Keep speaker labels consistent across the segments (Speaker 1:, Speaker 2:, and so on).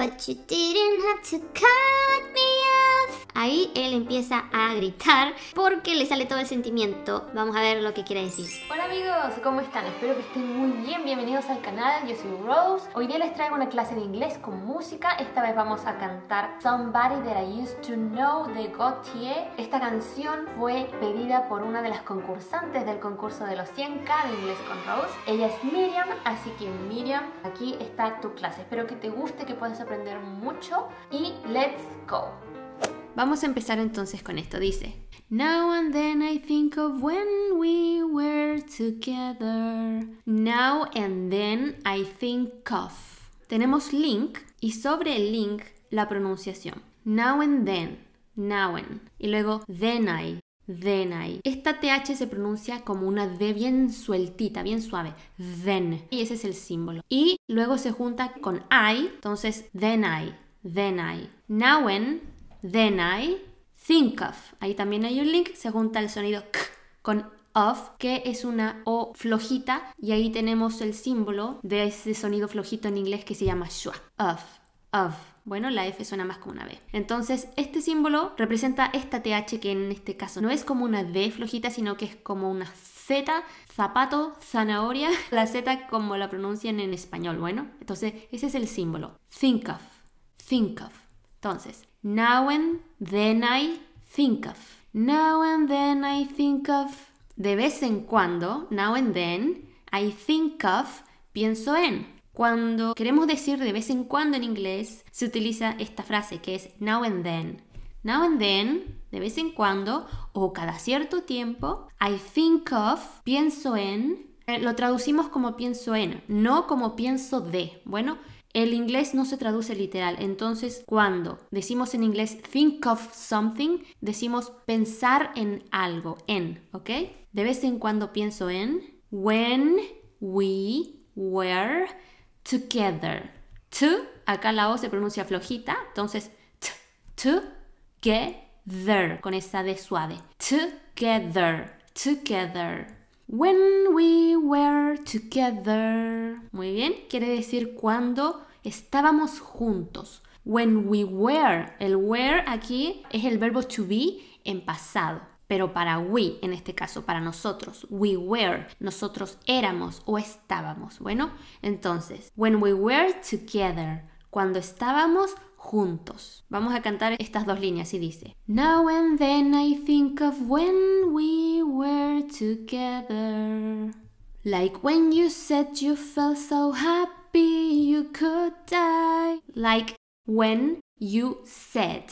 Speaker 1: But you didn't have to cut me Ahí él empieza a gritar porque le sale todo el sentimiento. Vamos a ver lo que quiere decir. Hola amigos, ¿cómo están? Espero que estén muy bien. Bienvenidos al canal, yo soy Rose. Hoy día les traigo una clase de inglés con música. Esta vez vamos a cantar Somebody That I Used to Know de Gautier. Esta canción fue pedida por una de las concursantes del concurso de los 100K de inglés con Rose. Ella es Miriam, así que Miriam, aquí está tu clase. Espero que te guste, que puedas aprender mucho y let's go. Vamos a empezar entonces con esto. Dice, Now and then I think of when we were together. Now and then I think of. Tenemos link y sobre el link la pronunciación. Now and then, now and. Y luego then I, then I. Esta TH se pronuncia como una D bien sueltita, bien suave. Then. Y ese es el símbolo. Y luego se junta con I, entonces then I, then I. Now and Then I think of. Ahí también hay un link, se junta el sonido k con of, que es una O flojita, y ahí tenemos el símbolo de ese sonido flojito en inglés que se llama schwa. Of, of. Bueno, la F suena más como una B. Entonces, este símbolo representa esta TH que en este caso no es como una D flojita, sino que es como una Z, zapato, zanahoria, la Z como la pronuncian en español. Bueno, entonces ese es el símbolo. Think of, think of. Entonces, Now and then I think of. Now and then I think of. De vez en cuando, now and then, I think of, pienso en. Cuando queremos decir de vez en cuando en inglés, se utiliza esta frase que es now and then. Now and then, de vez en cuando o cada cierto tiempo, I think of, pienso en, eh, lo traducimos como pienso en, no como pienso de. Bueno, el inglés no se traduce literal, entonces cuando decimos en inglés think of something, decimos pensar en algo, en, ¿ok? De vez en cuando pienso en when we were together. To, acá la O se pronuncia flojita, entonces t, together, con esa de suave. Together, together. When we were together. Muy bien, quiere decir cuando estábamos juntos. When we were, el were aquí es el verbo to be en pasado, pero para we, en este caso, para nosotros, we were, nosotros éramos o estábamos. Bueno, entonces, when we were together, cuando estábamos juntos. Vamos a cantar estas dos líneas y dice: Now and then I think of when we were together. Like when you said you felt so happy you could die. Like when you said.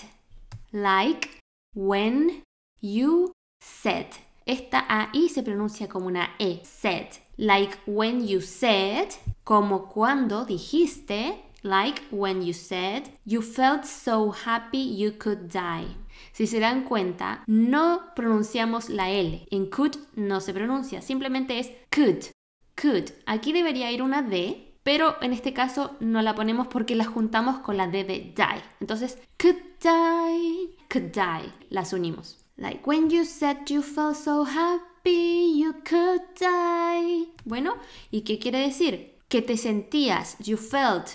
Speaker 1: Like when you said. Esta AI se pronuncia como una E. Said. Like when you said. Como cuando dijiste like when you said, you felt so happy you could die. Si se dan cuenta, no pronunciamos la L. En could no se pronuncia, simplemente es could. Could. Aquí debería ir una D, pero en este caso no la ponemos porque la juntamos con la D de die. Entonces, could die, could die, las unimos. Like when you said you felt so happy you could die. Bueno, ¿y qué quiere decir? Que te sentías, you felt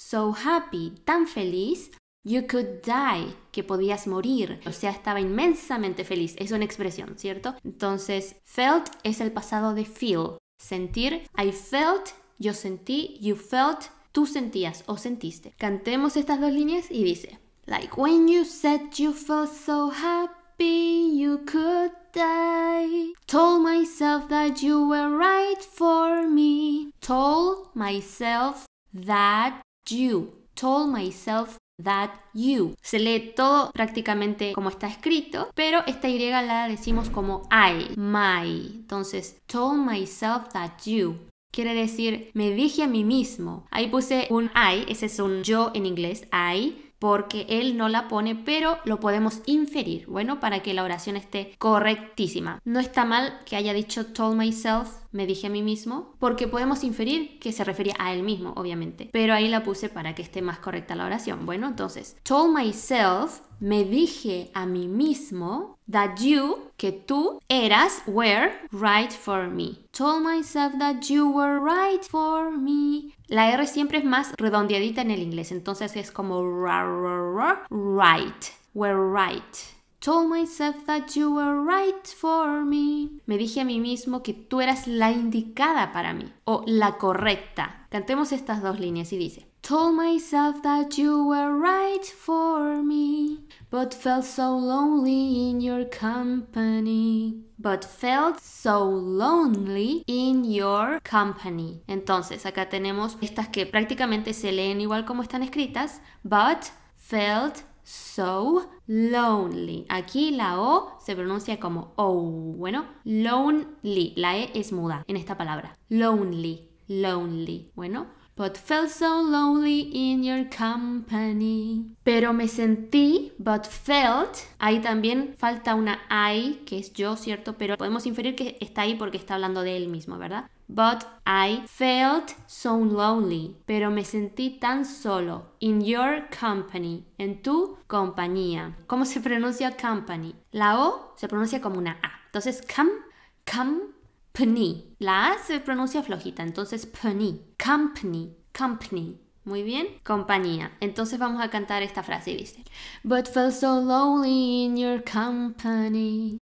Speaker 1: so happy, tan feliz, you could die, que podías morir. O sea, estaba inmensamente feliz. Es una expresión, ¿cierto? Entonces, felt es el pasado de feel, sentir. I felt, yo sentí, you felt, tú sentías o sentiste. Cantemos estas dos líneas y dice, like when you said you felt so happy you could die. Told myself that you were right for me. Told myself that you. Told myself that you. Se lee todo prácticamente como está escrito, pero esta Y la decimos como I, my. Entonces, told myself that you. Quiere decir, me dije a mí mismo. Ahí puse un I, ese es un yo en inglés, I porque él no la pone, pero lo podemos inferir, bueno, para que la oración esté correctísima. No está mal que haya dicho told myself, me dije a mí mismo, porque podemos inferir que se refería a él mismo, obviamente, pero ahí la puse para que esté más correcta la oración. Bueno, entonces, told myself, me dije a mí mismo that you, que tú eras, were right for me. Told myself that you were right for me. La R siempre es más redondeadita en el inglés, entonces es como right, we're right. Told myself that you were right for me. Me dije a mí mismo que tú eras la indicada para mí o la correcta. Cantemos estas dos líneas y dice. Told myself that you were right for me, but felt so lonely in your company. But felt so lonely in your company. Entonces, acá tenemos estas que prácticamente se leen igual como están escritas, but felt so lonely. Aquí la O se pronuncia como O. Bueno, lonely. La E es muda en esta palabra. Lonely, lonely. Bueno, but felt so lonely in your company. Pero me sentí, but felt. Ahí también falta una I, que es yo, ¿cierto? Pero podemos inferir que está ahí porque está hablando de él mismo, ¿verdad? But I felt so lonely. Pero me sentí tan solo. In your company. En tu compañía. ¿Cómo se pronuncia company? La O se pronuncia como una A. Entonces, come, come Pni. La A se pronuncia flojita, entonces pni. Company. Company. Muy bien, compañía. Entonces vamos a cantar esta frase, dice. But felt so lonely in your company.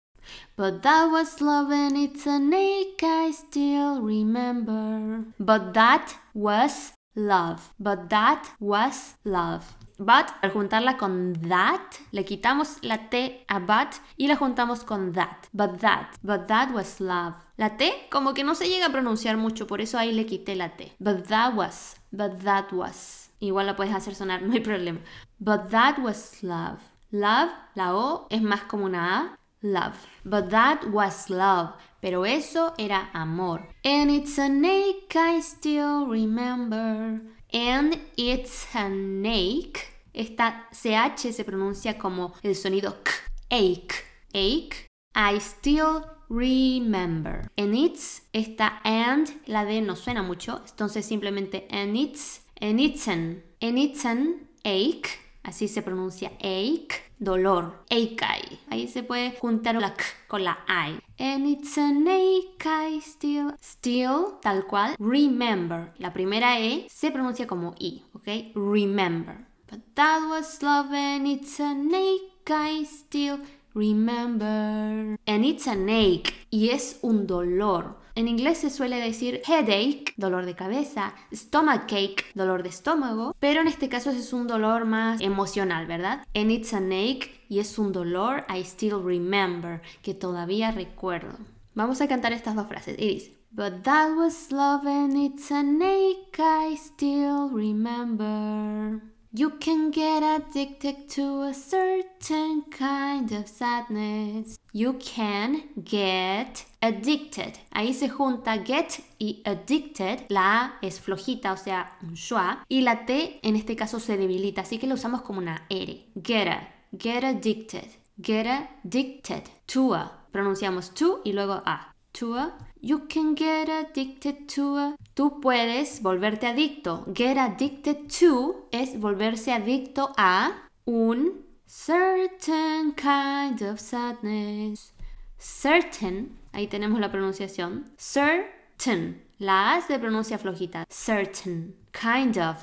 Speaker 1: But that was love and it's a ache I still remember. But that was love. But that was love but, al juntarla con that, le quitamos la T a but y la juntamos con that. But that, but that was love. La T como que no se llega a pronunciar mucho, por eso ahí le quité la T. But that was, but that was. Igual la puedes hacer sonar, no hay problema. But that was love. Love, la O es más como una A. Love. But that was love. Pero eso era amor. And it's a ache I still remember and it's an ache. Esta CH se pronuncia como el sonido k, ache, ache. I still remember. And it's, esta and, la D no suena mucho, entonces simplemente and it's, and it's an, and it's an ache. Así se pronuncia ache, dolor, Ache. Ahí se puede juntar la k con la i. And it's an I still. Still, tal cual, remember. La primera e se pronuncia como i, ¿ok? Remember. But that was love and it's an I still. Remember. And it's an ache. Y es un dolor. En inglés se suele decir headache, dolor de cabeza, stomachache, dolor de estómago, pero en este caso es un dolor más emocional, ¿verdad? And it's a ache y es un dolor I still remember, que todavía recuerdo. Vamos a cantar estas dos frases y dice But that was love and it's an ache I still remember. You can get addicted to a certain kind of sadness. You can get addicted. Ahí se junta get y addicted. La A es flojita, o sea, un schwa. Y la T en este caso se debilita, así que la usamos como una R. Get, get addicted. Get addicted. To a. Pronunciamos to y luego a. You can get addicted to Tú puedes volverte adicto. Get addicted to es volverse adicto a un certain kind of sadness. Certain, ahí tenemos la pronunciación. Certain, la A se pronuncia flojita. Certain, kind of.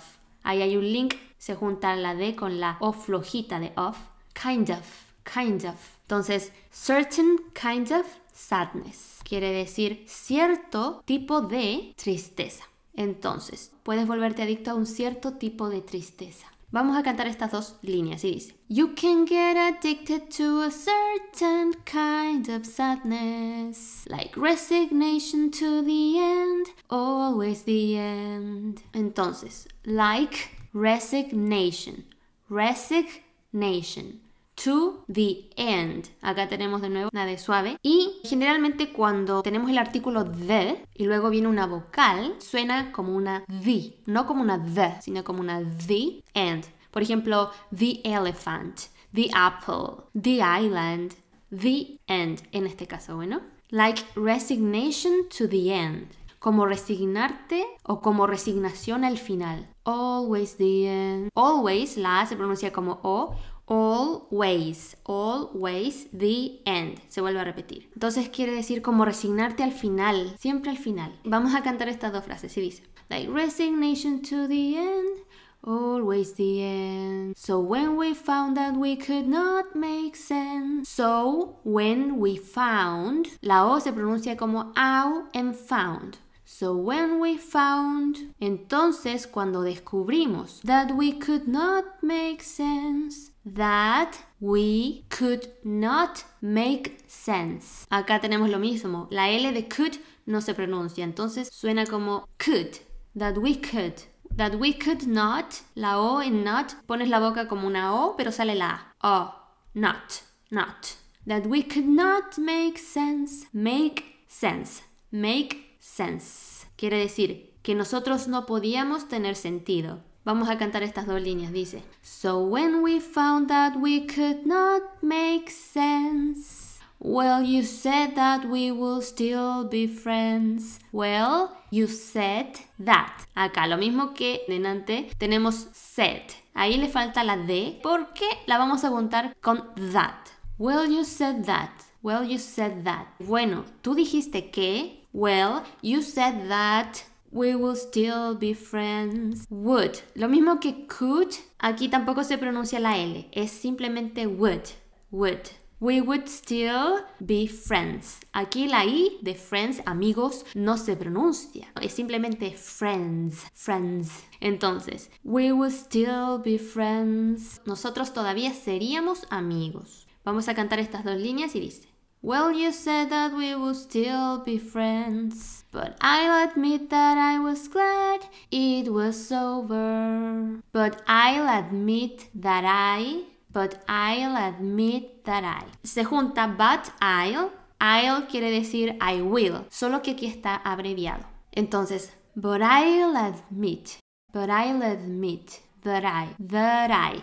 Speaker 1: Ahí hay un link, se junta la D con la O flojita de of. Kind of, kind of. Entonces, certain kind of sadness quiere decir cierto tipo de tristeza. Entonces, puedes volverte adicto a un cierto tipo de tristeza. Vamos a cantar estas dos líneas y dice: You can get addicted to a certain kind of sadness, like resignation to the end, always the end. Entonces, like resignation, resignation to the end. Acá tenemos de nuevo una de suave. Y generalmente cuando tenemos el artículo the y luego viene una vocal, suena como una the. No como una the, sino como una the end. Por ejemplo, the elephant, the apple, the island, the end en este caso, bueno. Like resignation to the end. Como resignarte o como resignación al final. Always the end. Always la se pronuncia como O always, always the end. Se vuelve a repetir. Entonces quiere decir como resignarte al final, siempre al final. Vamos a cantar estas dos frases y dice, like resignation to the end. Always the end. So when we found that we could not make sense. So when we found. La O se pronuncia como au and found. So when we found, entonces cuando descubrimos that we could not make sense, that we could not make sense. Acá tenemos lo mismo, la L de could no se pronuncia, entonces suena como could, that we could. That we could not, la O en not, pones la boca como una O, pero sale la A. O, not, not. That we could not make sense, make sense, make sense sense. Quiere decir que nosotros no podíamos tener sentido. Vamos a cantar estas dos líneas, dice. So when we found that we could not make sense. Well, you said that we will still be friends. Well, you said that. Acá lo mismo que en tenemos said. Ahí le falta la D porque la vamos a juntar con that. Well, you said that. Well, you said that. Bueno, tú dijiste que Well, you said that we will still be friends. Would. Lo mismo que could, aquí tampoco se pronuncia la L, es simplemente would. Would. We would still be friends. Aquí la I de friends, amigos, no se pronuncia. Es simplemente friends, friends. Entonces, we would still be friends. Nosotros todavía seríamos amigos. Vamos a cantar estas dos líneas y dice. Well, you said that we would still be friends, but I'll admit that I was glad it was over. But I'll admit that I, but I'll admit that I. Se junta but I'll, I'll quiere decir I will, solo que aquí está abreviado. Entonces, but I'll admit, but I'll admit that I, that I,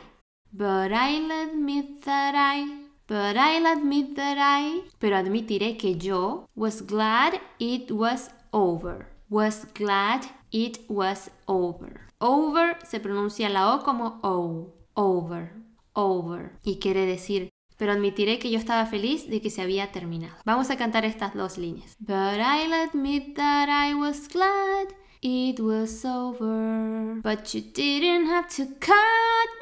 Speaker 1: but I'll admit that I But I'll admit that I, pero admitiré que yo, was glad it was over. Was glad it was over. Over se pronuncia la O como O. Over. Over. Y quiere decir pero admitiré que yo estaba feliz de que se había terminado. Vamos a cantar estas dos líneas. But I'll admit that I was glad it was over. But you didn't have to cut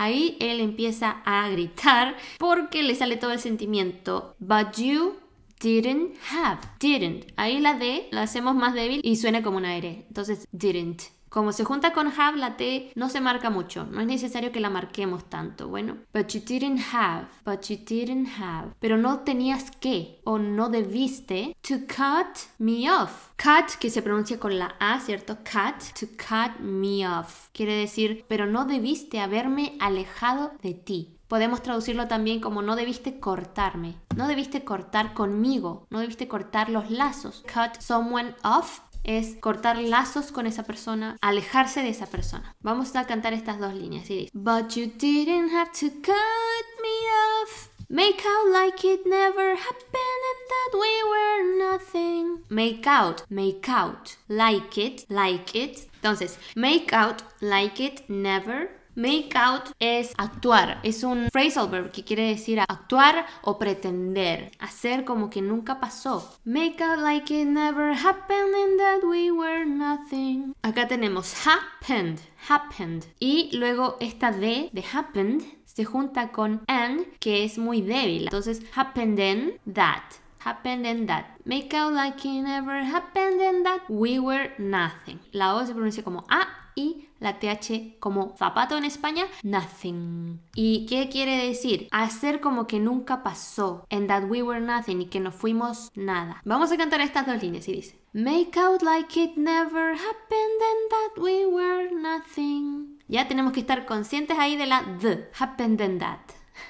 Speaker 1: Ahí él empieza a gritar porque le sale todo el sentimiento. But you didn't have. Didn't. Ahí la D la hacemos más débil y suena como un aire. Entonces, didn't. Como se junta con have, la T no se marca mucho. No es necesario que la marquemos tanto, bueno. But you didn't have, but you didn't have. Pero no tenías que o no debiste to cut me off. Cut, que se pronuncia con la A, ¿cierto? Cut, to cut me off. Quiere decir, pero no debiste haberme alejado de ti. Podemos traducirlo también como no debiste cortarme, no debiste cortar conmigo, no debiste cortar los lazos. Cut someone off es cortar lazos con esa persona, alejarse de esa persona. Vamos a cantar estas dos líneas y dice, But you didn't have to cut me off. Make out like it never happened and that we were nothing. Make out, make out, like it, like it. Entonces, make out like it never Make out es actuar, es un phrasal verb que quiere decir actuar o pretender, hacer como que nunca pasó. Make out like it never happened and that we were nothing. Acá tenemos happened, happened. Y luego esta D de happened se junta con and, que es muy débil. Entonces, happened and that. Happened and that. Make out like it never happened and that we were nothing. La O se pronuncia como A y la TH como zapato en España, nothing. ¿Y qué quiere decir? Hacer como que nunca pasó, and that we were nothing y que no fuimos nada. Vamos a cantar estas dos líneas y dice, make out like it never happened and that we were nothing. Ya tenemos que estar conscientes ahí de la the, happened and that.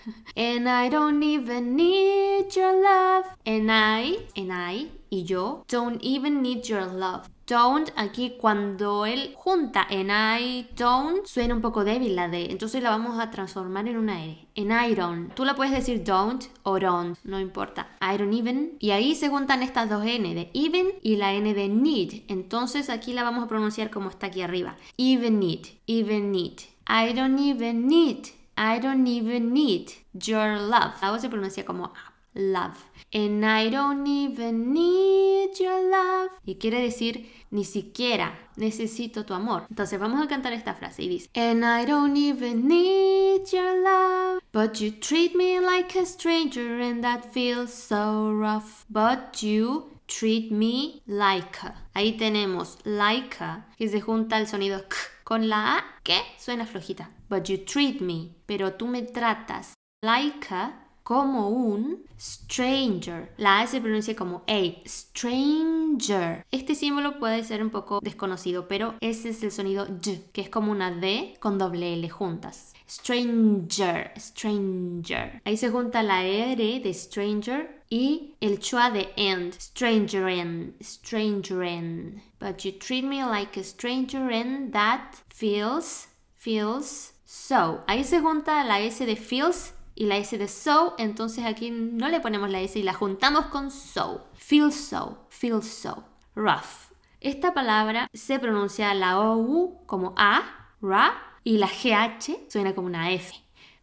Speaker 1: And I don't even need your love. And I, and I, y yo, don't even need your love don't, aquí cuando él junta en I don't, suena un poco débil la D, entonces la vamos a transformar en una E. en iron. Tú la puedes decir don't o don't, no importa. Iron even. Y ahí se juntan estas dos N de even y la N de need. Entonces aquí la vamos a pronunciar como está aquí arriba. Even need, even need. I don't even need. I don't even need your love. Ahora se pronuncia como love. And I don't even need your love. Y quiere decir, ni siquiera necesito tu amor. Entonces vamos a cantar esta frase y dice, And I don't even need your love. But you treat me like a stranger and that feels so rough. But you treat me like. A. Ahí tenemos like, a, que se junta el sonido k con la a, que suena flojita. But you treat me, pero tú me tratas like a, como un stranger. La A se pronuncia como A, stranger. Este símbolo puede ser un poco desconocido, pero ese es el sonido j que es como una D con doble L juntas. Stranger, stranger. Ahí se junta la R de stranger y el chua de end. Stranger end, stranger end. But you treat me like a stranger and that feels, feels so. Ahí se junta la S de feels y la S de so, entonces aquí no le ponemos la S y la juntamos con so. Feel so, feel so. Rough. Esta palabra se pronuncia la OU como A, ra, y la GH suena como una F.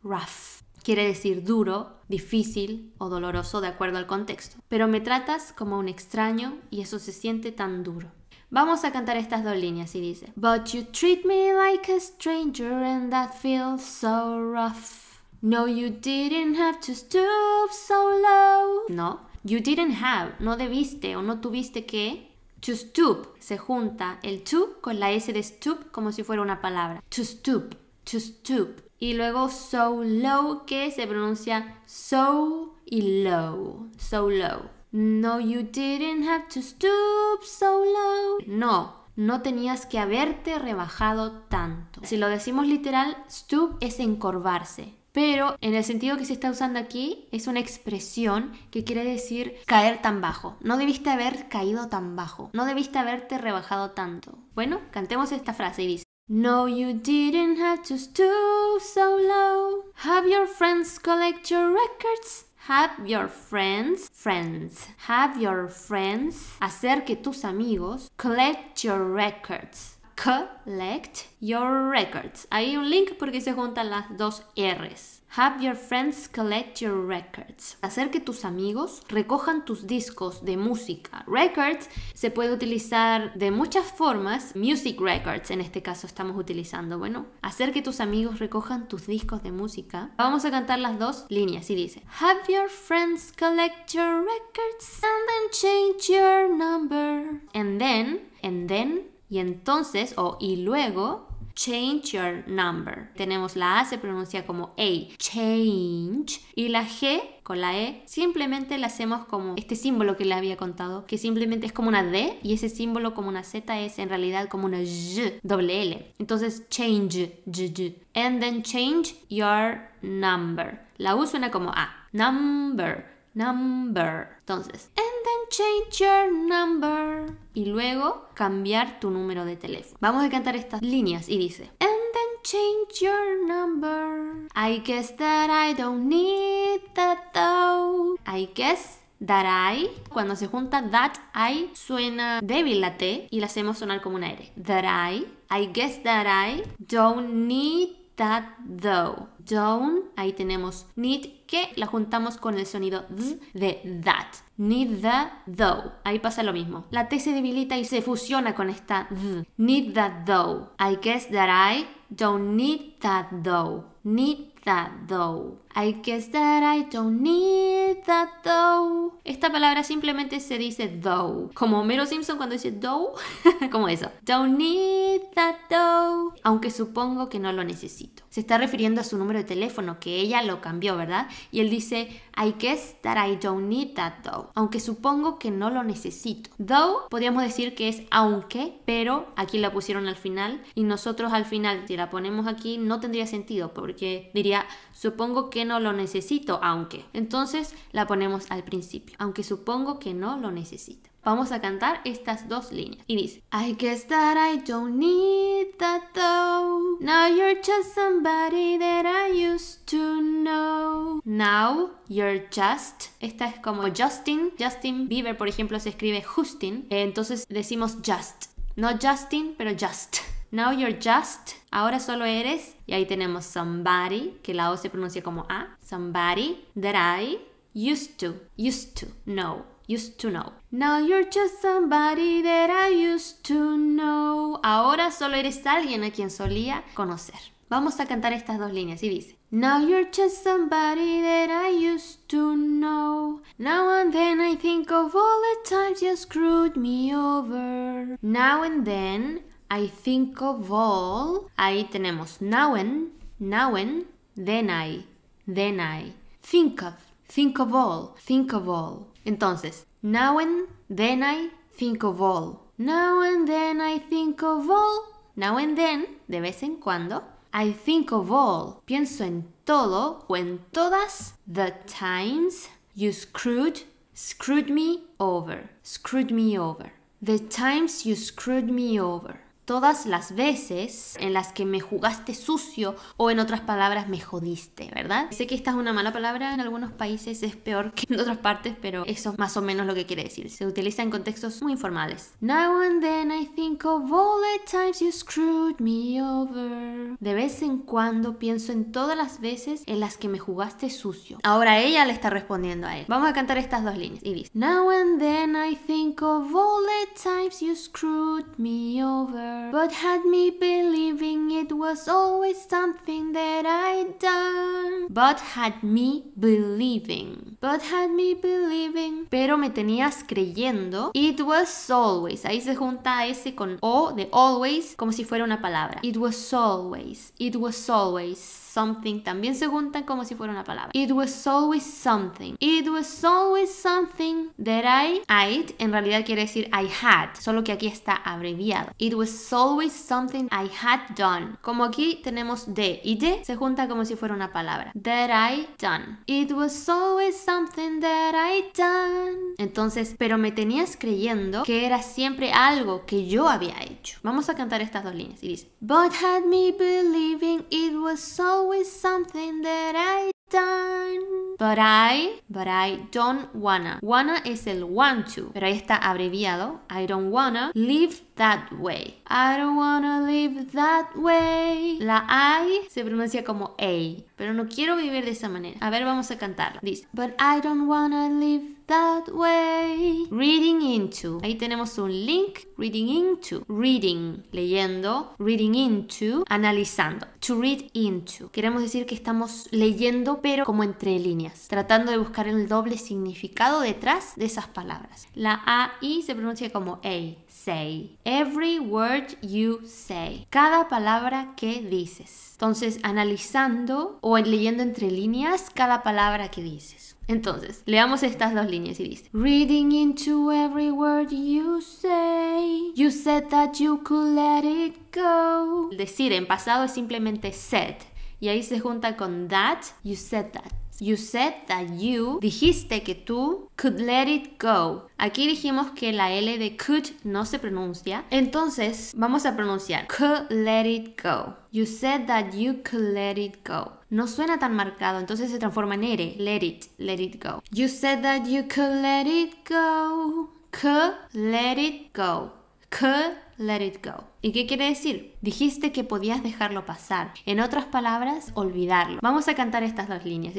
Speaker 1: Rough. Quiere decir duro, difícil o doloroso de acuerdo al contexto. Pero me tratas como un extraño y eso se siente tan duro. Vamos a cantar estas dos líneas y dice: But you treat me like a stranger and that feels so rough. No, you didn't have to stoop so low. No, you didn't have, no debiste o no tuviste que. To stoop se junta el to con la S de stoop como si fuera una palabra. To stoop, to stoop. Y luego so low que se pronuncia so y low, so low. No, you didn't have to stoop so low. No, no tenías que haberte rebajado tanto. Si lo decimos literal, stoop es encorvarse pero en el sentido que se está usando aquí es una expresión que quiere decir caer tan bajo. No debiste haber caído tan bajo, no debiste haberte rebajado tanto. Bueno, cantemos esta frase y dice. No, you didn't have to stoop so low. Have your friends collect your records. Have your friends, friends. Have your friends hacer que tus amigos collect your records collect your records. hay un link porque se juntan las dos R's. Have your friends collect your records. Hacer que tus amigos recojan tus discos de música. Records se puede utilizar de muchas formas. Music records en este caso estamos utilizando. Bueno, hacer que tus amigos recojan tus discos de música. Vamos a cantar las dos líneas y dice Have your friends collect your records and then change your number. And then, and then y entonces, o y luego, change your number. Tenemos la A se pronuncia como A, change, y la G con la E simplemente la hacemos como este símbolo que le había contado, que simplemente es como una D y ese símbolo como una Z es en realidad como una Y, doble L. Entonces change, y, and then change your number. La U suena como A, number number. Entonces, and then change your number. Y luego cambiar tu número de teléfono. Vamos a cantar estas líneas y dice, and then change your number. I guess that I don't need that though. I guess that I. Cuando se junta that I suena débil la T y la hacemos sonar como una R. That I. I guess that I don't need that though. Don't, ahí tenemos need que la juntamos con el sonido de that. Need the though. Ahí pasa lo mismo. La T se debilita y se fusiona con esta th. Need that though. I guess that I don't need that though. Need that though. I guess that I don't need that though. Esta palabra simplemente se dice though. Como Mero Simpson cuando dice though, como eso. Don't need that though. Aunque supongo que no lo necesito. Se está refiriendo a su número de teléfono, que ella lo cambió, ¿verdad? Y él dice, I guess that I don't need that though. Aunque supongo que no lo necesito. Though, podríamos decir que es aunque, pero aquí la pusieron al final. Y nosotros al final, si la ponemos aquí, no tendría sentido, porque diría, Supongo que no lo necesito, aunque. Entonces la ponemos al principio. Aunque supongo que no lo necesito. Vamos a cantar estas dos líneas. Y dice: I guess that I don't need that though. Now you're just somebody that I used to know. Now you're just. Esta es como Justin. Justin Bieber, por ejemplo, se escribe Justin. Entonces decimos just. No Justin, pero just. Now you're just, ahora solo eres. Y ahí tenemos somebody, que la O se pronuncia como A. Somebody that I used to, used to know, used to know. Now you're just somebody that I used to know. Ahora solo eres alguien a quien solía conocer. Vamos a cantar estas dos líneas y dice. Now you're just somebody that I used to know. Now and then I think of all the times you screwed me over. Now and then I think of all. Ahí tenemos now and, then I, then I. Think of, think of all, think of all. Entonces, and then I, think of all. Now and then I think of all. Now and then, de vez en cuando. I think of all. Pienso en todo o en todas. The times you screwed, screwed me over. Screwed me over. The times you screwed me over todas las veces en las que me jugaste sucio o en otras palabras me jodiste, ¿verdad? Sé que esta es una mala palabra, en algunos países es peor que en otras partes, pero eso es más o menos lo que quiere decir. Se utiliza en contextos muy informales. Now and then I think of all the times you screwed me over. De vez en cuando pienso en todas las veces en las que me jugaste sucio. Ahora ella le está respondiendo a él. Vamos a cantar estas dos líneas y dice Now and then I think of all the times you screwed me over but had me believing it was always something that I'd done. But had me believing, but had me believing, pero me tenías creyendo. It was always, ahí se junta ese con O de always como si fuera una palabra. It was always, it was always something también se juntan como si fuera una palabra. It was always something. It was always something that I ate. En realidad quiere decir I had, solo que aquí está abreviado. It was always something I had done. Como aquí tenemos de y de se junta como si fuera una palabra. That I done. It was always something that I done. Entonces, pero me tenías creyendo que era siempre algo que yo había hecho. Vamos a cantar estas dos líneas y dice, But had me believing it was always always something that I done. But I, but I don't wanna. Wanna es el want to, pero ahí está abreviado. I don't wanna live that way. I don't wanna live that way. La I se pronuncia como A, pero no quiero vivir de esa manera. A ver, vamos a cantarlo. Dice, but I don't wanna live that way. Reading into. Ahí tenemos un link. Reading into. Reading. Leyendo. Reading into. Analizando. To read into. Queremos decir que estamos leyendo pero como entre líneas. Tratando de buscar el doble significado detrás de esas palabras. La AI se pronuncia como A. Say. Every word you say. Cada palabra que dices. Entonces, analizando o leyendo entre líneas cada palabra que dices. Entonces, leamos estas dos líneas y dice: Reading into every word you say, you said that you could let it go. Decir en pasado es simplemente said. Y ahí se junta con that, you said that. You said that you, dijiste que tú, could let it go. Aquí dijimos que la L de could no se pronuncia. Entonces, vamos a pronunciar could let it go. You said that you could let it go no suena tan marcado, entonces se transforma en ere, let it, let it go. You said that you could let it go, could let it go, could let it go. ¿Y qué quiere decir? Dijiste que podías dejarlo pasar. En otras palabras, olvidarlo. Vamos a cantar estas dos líneas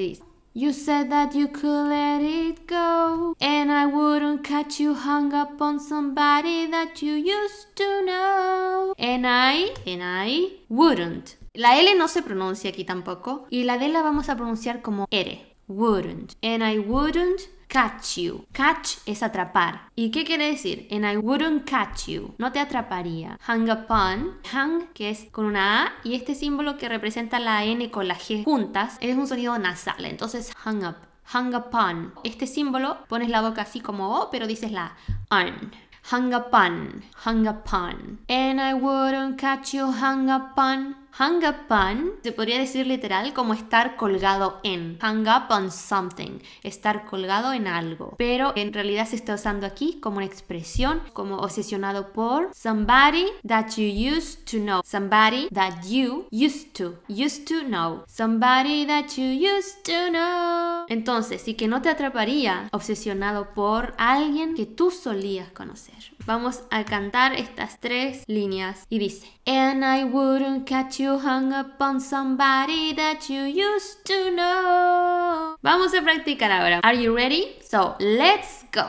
Speaker 1: You said that you could let it go, and I wouldn't catch you hung up on somebody that you used to know. And I, and I wouldn't la L no se pronuncia aquí tampoco. Y la D la vamos a pronunciar como R. Wouldn't. And I wouldn't catch you. Catch es atrapar. ¿Y qué quiere decir? And I wouldn't catch you. No te atraparía. Hang upon. Hang, que es con una A. Y este símbolo que representa la N con la G juntas es un sonido nasal. Entonces, hang up. Hang upon. Este símbolo pones la boca así como O, pero dices la an. Hang upon. Hang upon. And I wouldn't catch you hang upon. Hang up on se podría decir literal como estar colgado en. Hang up on something, estar colgado en algo. Pero en realidad se está usando aquí como una expresión, como obsesionado por somebody that you used to know. Somebody that you used to, used to know. Somebody that you used to know. Entonces, y que no te atraparía obsesionado por alguien que tú solías conocer. Vamos a cantar estas tres líneas y dice: And I wouldn't catch you you hung up on somebody that you used to know. Vamos a practicar ahora. Are you ready? So, let's go.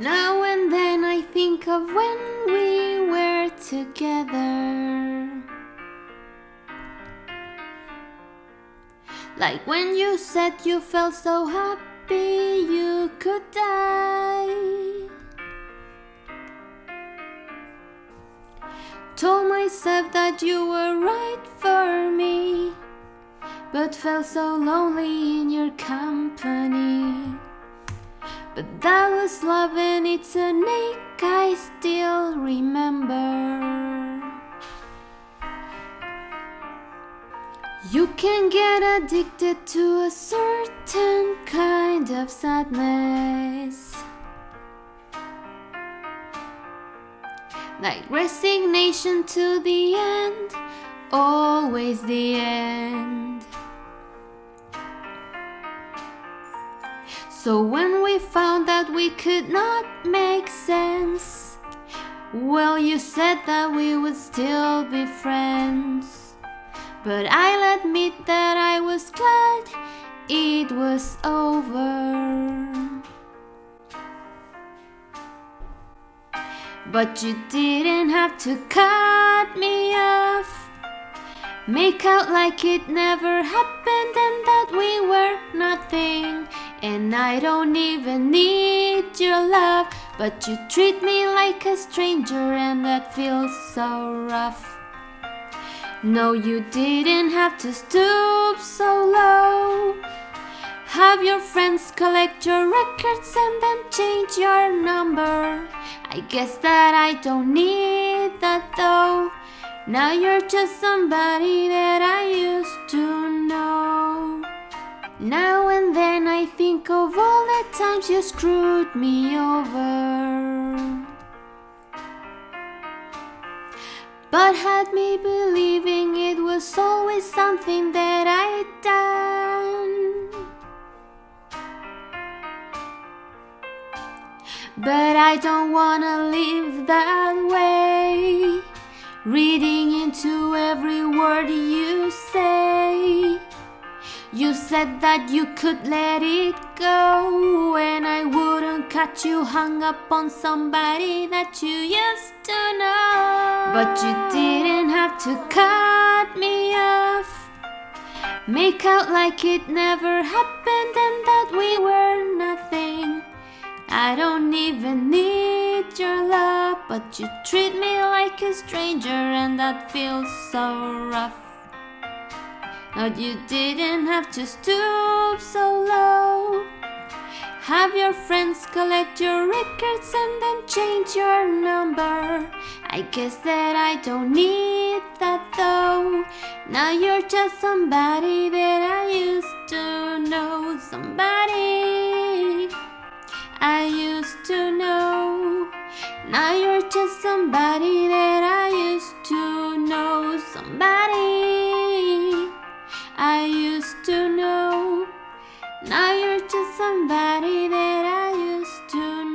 Speaker 1: Now and then I think of when we were together. Like when you said you felt so happy you could die. told myself that you were right for me, but felt so lonely in your company. But that was love and it's a ache I still remember. You can get addicted to a certain kind of sadness. like resignation to the end, always the end. So when we found that we could not make sense, well, you said that we would still be friends. But I'll admit that I was glad it was over. But you didn't have to cut me off Make out like it never happened and that we were nothing And I don't even need your love But you treat me like a stranger and that feels so rough No, you didn't have to stoop so low Have your friends collect your records and then change your number I guess that I don't need that though. Now you're just somebody that I used to know. Now and then I think of all the times you screwed me over. But had me believing it was always something that I'd done. But I don't wanna live that way. Reading into every word you say. You said that you could let it go, and I wouldn't cut you hung up on somebody that you used to know. But you didn't have to cut me off. Make out like it never happened and that we were nothing. I don't even need your love, but you treat me like a stranger, and that feels so rough. But you didn't have to stoop so low. Have your friends collect your records and then change your number. I guess that I don't need that though. Now you're just somebody that I used to know. Somebody. I used to know. Now you're just somebody that I used to know. Somebody I used to know. Now you're just somebody that I used to know.